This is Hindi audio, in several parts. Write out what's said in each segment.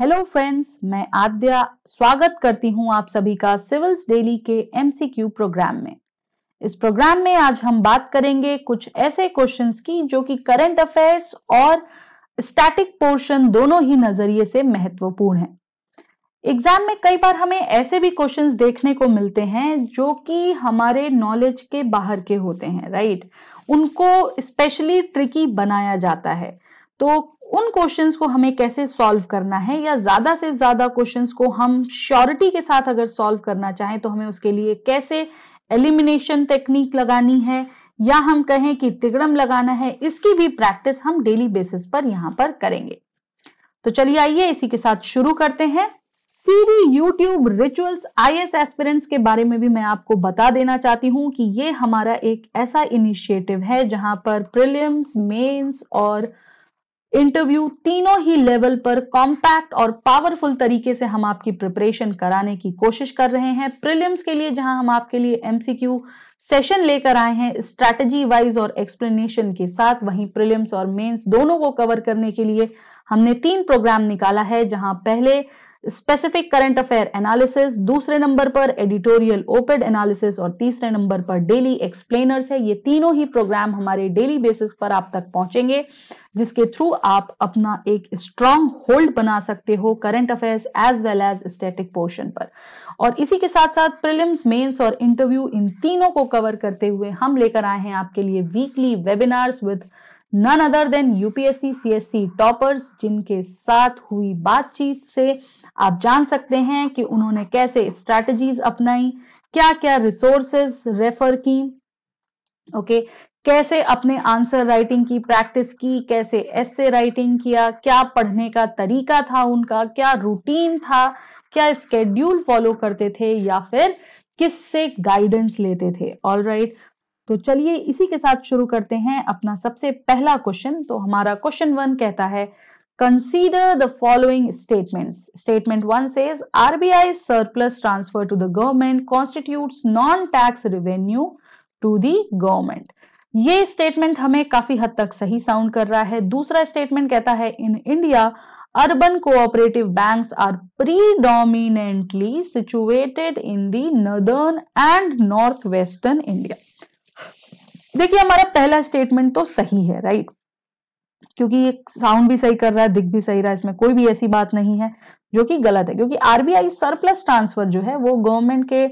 हेलो फ्रेंड्स मैं आद्या स्वागत करती हूं आप सभी का सिविल्स डेली के एमसीक्यू प्रोग्राम में इस प्रोग्राम में आज हम बात करेंगे कुछ ऐसे क्वेश्चंस की जो कि करंट अफेयर्स और स्टैटिक पोर्शन दोनों ही नजरिए से महत्वपूर्ण हैं एग्जाम में कई बार हमें ऐसे भी क्वेश्चंस देखने को मिलते हैं जो कि हमारे नॉलेज के बाहर के होते हैं राइट उनको स्पेशली ट्रिकी बनाया जाता है तो उन क्वेश्चंस को हमें कैसे सॉल्व करना है या ज़्यादा से ज़्यादा क्वेश्चंस को हम श्योरिटी के साथ अगर सॉल्व करना चाहें तो हमें उसके लिए कैसे एलिमिनेशन टेक्निक लगानी है या हम कहें कि तिगड़म लगाना है इसकी भी प्रैक्टिस हम डेली बेसिस पर यहाँ पर करेंगे तो चलिए आइए इसी के साथ शुरू करते हैं CD YouTube rituals IAS aspirants के बारे में भी मैं आपको बता देना चाहती हूं कि ये हमारा एक ऐसा इनिशिएटिव है जहां पर प्रिलियम्स मेंस और इंटरव्यू तीनों ही लेवल पर कॉम्पैक्ट और पावरफुल तरीके से हम आपकी प्रिपरेशन कराने की कोशिश कर रहे हैं प्रीलिम्स के लिए जहां हम आपके लिए एमसीक्यू सेशन लेकर आए हैं स्ट्रैटेजी वाइज और एक्सप्लेनेशन के साथ वहीं प्रीलिम्स और मेंस दोनों को कवर करने के लिए हमने तीन प्रोग्राम निकाला है जहां पहले स्पेसिफिक करंट अफेयर एनालिसिस दूसरे नंबर पर एडिटोरियल ओपेड एनालिसिस और तीसरे नंबर पर डेली एक्सप्लेनर्स है ये तीनों ही प्रोग्राम हमारे डेली बेसिस पर आप तक पहुंचेंगे जिसके थ्रू आप अपना एक स्ट्रांग होल्ड बना सकते हो current affairs as well as static portion पर और इसी के साथ साथ प्रिलिम्स मेंस और इंटरव्यू इन तीनों को कवर करते हुए हम लेकर आए हैं आपके लिए weekly webinars with none other than UPSC CSC toppers जिनके साथ हुई बातचीत से आप जान सकते हैं कि उन्होंने कैसे स्ट्रेटजीज अपनाई क्या क्या रिसोर्सेज रेफर की ओके okay, कैसे अपने आंसर राइटिंग की प्रैक्टिस की कैसे ऐसे राइटिंग किया क्या पढ़ने का तरीका था उनका क्या रूटीन था क्या स्केड्यूल फॉलो करते थे या फिर किससे गाइडेंस लेते थे ऑल राइट right. तो चलिए इसी के साथ शुरू करते हैं अपना सबसे पहला क्वेश्चन तो हमारा क्वेश्चन वन कहता है consider the following statements statement one says RBI surplus transfer to the government constitutes non tax revenue to the government ये स्टेटमेंट हमें काफी हद तक सही साउंड कर रहा है दूसरा स्टेटमेंट कहता है in India cooperative banks are predominantly situated in the northern and north western India देखिए हमारा पहला स्टेटमेंट तो सही है राइट क्योंकि ये साउंड भी सही कर रहा है दिख भी सही रहा है इसमें कोई भी ऐसी बात नहीं है जो कि गलत है क्योंकि आरबीआई सरप्लस ट्रांसफर जो है वो गवर्नमेंट के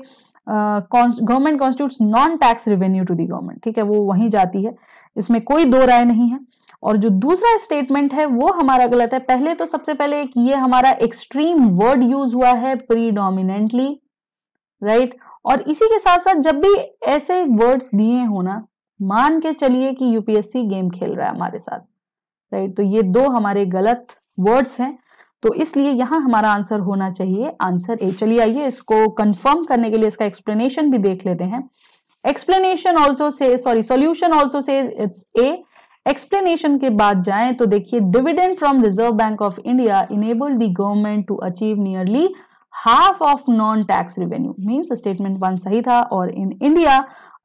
government constitute non tax revenue to the government ठीक है वो वहीं जाती है इसमें कोई दो राय नहीं है और जो दूसरा स्टेटमेंट है वो हमारा गलत है पहले तो सबसे पहले एक ये हमारा एक्सट्रीम वर्ड यूज हुआ है प्रीडोमिनेंटली राइट और इसी के साथ साथ जब भी ऐसे वर्ड्स दिए हो ना मान के चलिए कि यूपीएससी गेम खेल रहा है हमारे साथ राइट तो ये दो हमारे गलत वर्ड्स हैं तो इसलिए यहां हमारा आंसर होना चाहिए आंसर ए चलिए आइए इसको कंफर्म करने के लिए इसका एक्सप्लेनेशन भी देख लेते हैं एक्सप्लेनेशन ऑल्सो से सॉरी सोल्यूशन ऑल्सो से इट्स ए एक्सप्लेनेशन के बाद जाएं तो देखिए dividend from reserve bank of India enable the government to achieve nearly half of non tax revenue means statement one सही था और in India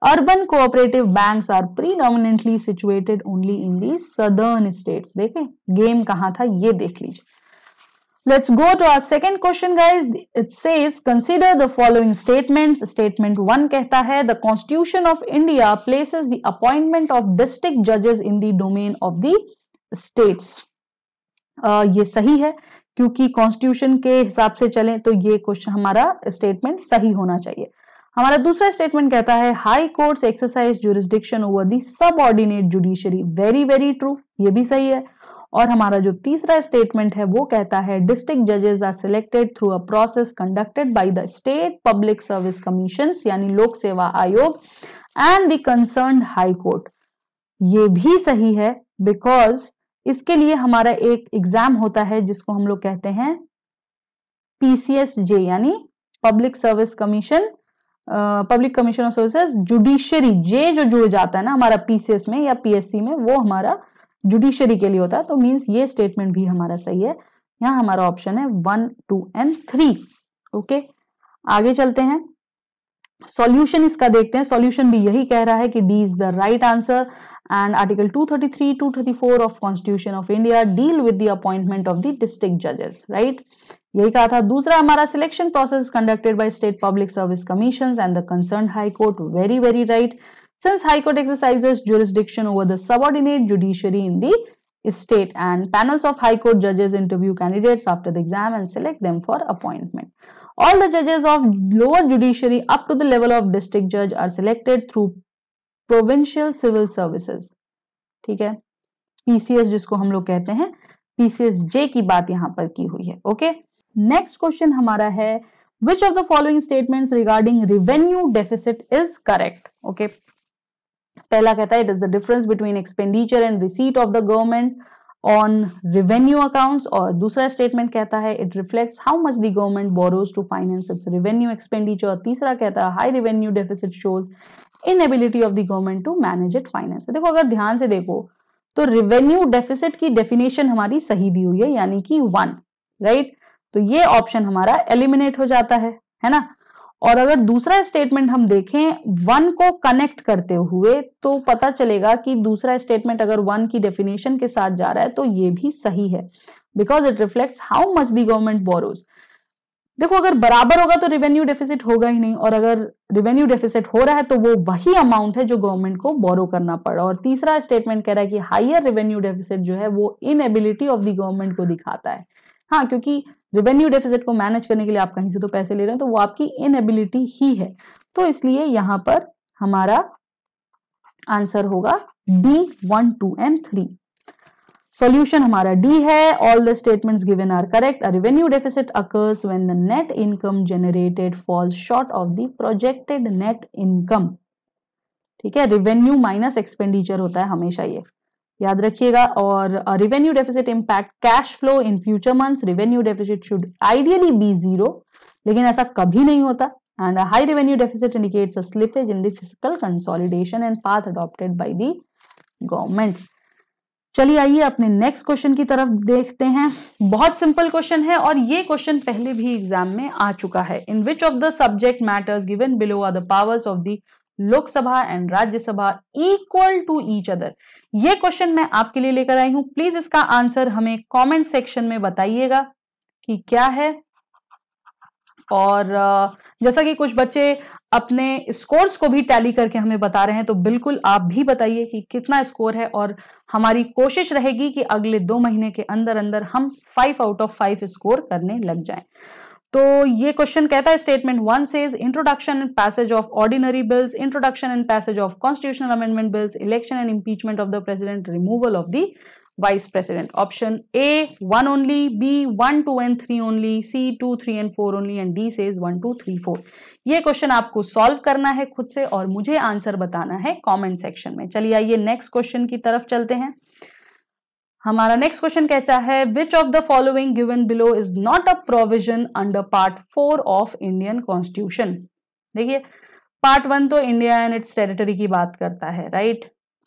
urban cooperative banks are predominantly situated only in the southern states देखें गेम कहां था ये देख लीजिए let's go to our second question guys it says consider the following statement statement one कहता है the constitution of India places the appointment of district जजेस in the domain of the states ये सही है क्योंकि कॉन्स्टिट्यूशन के हिसाब से चलें तो ये क्वेश्चन हमारा स्टेटमेंट सही होना चाहिए हमारा दूसरा स्टेटमेंट कहता है high courts exercise jurisdiction over the subordinate judiciary very very true ये भी सही है और हमारा जो तीसरा स्टेटमेंट है वो कहता है डिस्ट्रिक्ट जजेस are selected through a process conducted by the state public service commission यानी लोक सेवा आयोग and the concern high court ये भी सही है बिकॉज इसके लिए हमारा एक एग्जाम होता है जिसको हम लोग कहते हैं पीसीएस जे यानी public service commission public commission of services judiciary J जो जुड़ जाता है ना हमारा पीसीएस में या पीएससी में वो हमारा जुडिशरी के लिए होता है तो मीन्स ये स्टेटमेंट भी हमारा सही है यहाँ हमारा ऑप्शन है one two and three okay आगे चलते हैं सॉल्यूशन इसका देखते हैं सॉल्यूशन भी यही कह रहा है कि D is the right answer and article 233 234 of constitution of India deal with the appointment of the district जजेस राइट यही कहा था दूसरा हमारा selection process conducted by state public service commission and the concern high court very very right since high court exercise jurisdiction over the subordinate judiciary in the state and panels of high court जजेस interview candidates after the exam and select them for appointment all the जजेस of lower judiciary up to the level of district जज are selected through provincial civil services ठीक है पीसीएस जिसको हम लोग कहते हैं पीसीएस जे की बात यहां पर की हुई है ओके okay? नेक्स्ट क्वेश्चन हमारा है which of the following statement regarding revenue deficit is correct okay पहला कहता है it is the difference between expenditure and receipt of the government on revenue accounts और दूसरा स्टेटमेंट कहता है it reflects how much the government borrows to finance its revenue expenditure तीसरा कहता है high revenue deficit shows inability of the government to manage it finance देखो अगर ध्यान से देखो तो रिवेन्यू डेफिसिट की डेफिनेशन हमारी सही दी हुई है यानी कि वन राइट तो ये ऑप्शन हमारा एलिमिनेट हो जाता है है ना और अगर दूसरा स्टेटमेंट हम देखें वन को कनेक्ट करते हुए तो पता चलेगा कि दूसरा स्टेटमेंट अगर वन की डेफिनेशन के साथ जा रहा है तो ये भी सही है because it reflects how much the government borrows देखो अगर बराबर होगा तो रेवेन्यू डेफिसिट होगा ही नहीं और अगर रेवेन्यू डेफिसिट हो रहा है तो वो वही अमाउंट है जो गवर्नमेंट को बोरो करना पड़ा और तीसरा स्टेटमेंट कह रहा है कि हाइयर रेवेन्यू डेफिसिट जो है वो इनएबिलिटी ऑफ दी गवर्नमेंट को दिखाता है हाँ क्योंकि रेवेन्यू डेफिसिट को मैनेज करने के लिए आप कहीं से तो पैसे ले रहे हैं तो वो आपकी इनएबिलिटी ही है तो इसलिए यहां पर हमारा आंसर होगा D one two and three solution हमारा डी है all the statements given are correct revenue deficit occurs when the net income generated falls short of the projected net income ठीक है रेवेन्यू माइनस एक्सपेंडिचर होता है हमेशा ये याद रखिएगा और revenue deficit impact cash flow in future months revenue deficit should ideally be zero लेकिन ऐसा कभी नहीं होता and high high deficit indicates a slippage in the fiscal consolidation and path adopted adopted by government चलिए आइए अपने नेक्स्ट क्वेश्चन की तरफ देखते हैं बहुत सिंपल क्वेश्चन है और ये क्वेश्चन पहले भी एग्जाम में आ चुका है in which of the subject matters given below are the powers of the Lok Sabha and Rajya Sabha equal to each other ये क्वेश्चन मैं आपके लिए लेकर आई हूं प्लीज इसका आंसर हमें कमेंट सेक्शन में बताइएगा कि क्या है और जैसा कि कुछ बच्चे अपने स्कोर्स को भी टैली करके हमें बता रहे हैं तो बिल्कुल आप भी बताइए कि कितना स्कोर है और हमारी कोशिश रहेगी कि अगले दो महीने के अंदर अंदर हम five out of five score करने लग जाएं तो ये क्वेश्चन कहता है statement one says introduction and passage of ordinary bills introduction and passage of constitutional amendment bills election and impeachment of the president removal of the vice president option A one only B one two and three only C two three and four only and D says one two three four ये क्वेश्चन आपको सॉल्व करना है खुद से और मुझे आंसर बताना है कॉमेंट सेक्शन में चलिए आइए नेक्स्ट क्वेश्चन की तरफ चलते हैं हमारा नेक्स्ट क्वेश्चन कहता है which of the following given below is not a provision under part four of Indian constitution देखिए पार्ट वन तो इंडिया एंड इट्स टेरिटरी की बात करता है राइट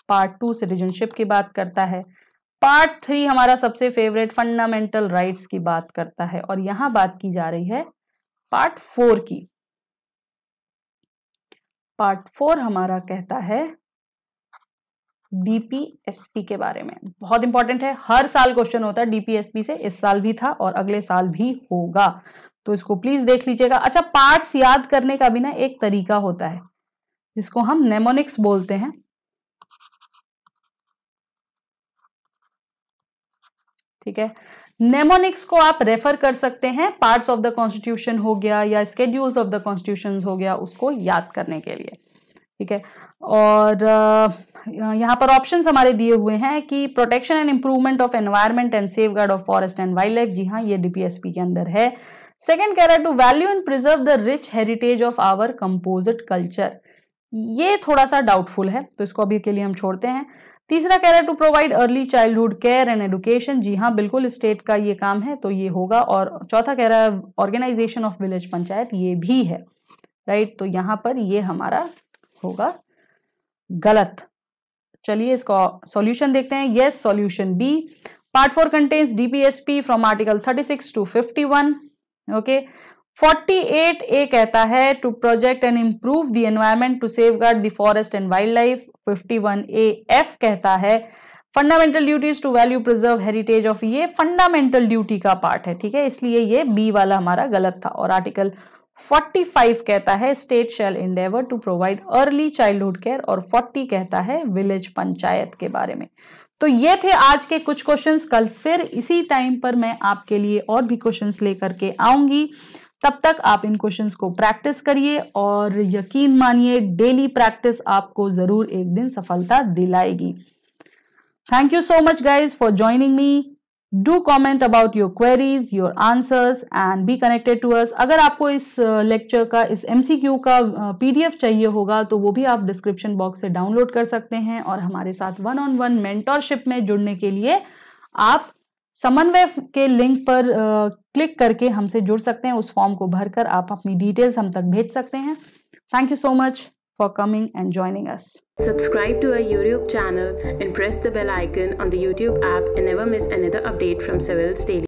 पार्ट टू सिटीजनशिप की बात करता है पार्ट थ्री हमारा सबसे फेवरेट फंडामेंटल राइट्स की बात करता है और यहां बात की जा रही है पार्ट फोर की पार्ट फोर हमारा कहता है डीपीएसपी के बारे में बहुत इंपॉर्टेंट है हर साल क्वेश्चन होता है डीपीएसपी से इस साल भी था और अगले साल भी होगा तो इसको प्लीज देख लीजिएगा अच्छा पार्ट्स याद करने का भी ना एक तरीका होता है जिसको हम नेमोनिक्स बोलते हैं ठीक है नेमोनिक्स को आप रेफर कर सकते हैं पार्ट्स ऑफ द कॉन्स्टिट्यूशन हो गया या स्केड्यूल्स ऑफ द कॉन्स्टिट्यूशन हो गया उसको याद करने के लिए ठीक है और यहाँ पर ऑप्शंस हमारे दिए हुए हैं कि protection and improvement of environment and safeguard of forest and wildlife जी हाँ ये डीपीएसपी के अंदर है सेकेंड कह रहा है to value and preserve the rich heritage of our composite culture ये थोड़ा सा डाउटफुल है तो इसको अभी के लिए हम छोड़ते हैं तीसरा कह रहा है to provide early childhood care and education जी हाँ बिल्कुल स्टेट का ये काम है तो ये होगा और चौथा कह रहा है ऑर्गेनाइजेशन ऑफ विलेज पंचायत ये भी है राइट तो यहाँ पर ये हमारा होगा गलत चलिए इसको सॉल्यूशन देखते हैं yes solution B part four contains DPSP from article 36 to 51 okay 48 A कहता है to project and improve the environment to safeguard the forest and wildlife 51 A F कहता है fundamental duties to value preserve heritage of ये फंडामेंटल ड्यूटी का पार्ट है ठीक है इसलिए ये बी वाला हमारा गलत था और आर्टिकल 45 कहता है state shall endeavour to provide early childhood care और 40 कहता है विलेज पंचायत के बारे में तो ये थे आज के कुछ क्वेश्चंस कल फिर इसी टाइम पर मैं आपके लिए और भी क्वेश्चंस लेकर के आऊंगी तब तक आप इन क्वेश्चंस को प्रैक्टिस करिए और यकीन मानिए डेली प्रैक्टिस आपको जरूर एक दिन सफलता दिलाएगी thank you so much guys for joining me do comment about your queries your answers and be connected to us अगर आपको इस लेक्चर का इस एम सी क्यू का पी डी एफ चाहिए होगा तो वो भी आप डिस्क्रिप्शन बॉक्स से डाउनलोड कर सकते हैं और हमारे साथ वन ऑन वन मेंटोरशिप में जुड़ने के लिए आप समन्वय के लिंक पर क्लिक करके हमसे जुड़ सकते हैं उस फॉर्म को भरकर आप अपनी डिटेल्स हम तक भेज सकते हैं thank you so much for coming and joining us. Subscribe to our YouTube channel and press the bell icon on the YouTube app and never miss another update from Civils Daily.